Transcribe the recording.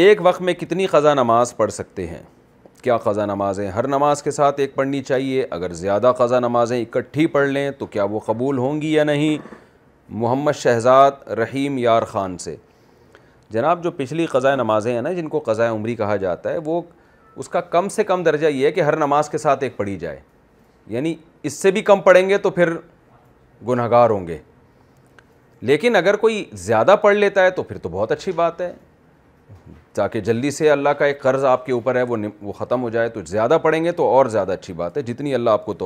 एक वक्त में कितनी ख़ज़ा नमाज पढ़ सकते हैं क्या ख़ज़ा नमाज़ें हर नमाज के साथ एक पढ़नी चाहिए अगर ज़्यादा ख़ज़ा नमाज़ें इकट्ठी पढ़ लें तो क्या वो कबूल होंगी या नहीं मोहम्मद शहजाद रहीम यार ख़ान से जनाब जो पिछली ख़ज़ा नमाज़ें हैं ना जिनको क़ज़ा उम्री कहा जाता है वो उसका कम से कम दर्जा ये है कि हर नमाज के साथ एक पढ़ी जाए यानी इससे भी कम पढ़ेंगे तो फिर गुनहगार होंगे लेकिन अगर कोई ज़्यादा पढ़ लेता है तो फिर तो बहुत अच्छी बात है ताकि जल्दी से अल्लाह का एक कर्ज़ आपके ऊपर है वो वो ख़त्म हो जाए तो ज़्यादा पढ़ेंगे तो और ज़्यादा अच्छी बात है जितनी अल्लाह आपको तो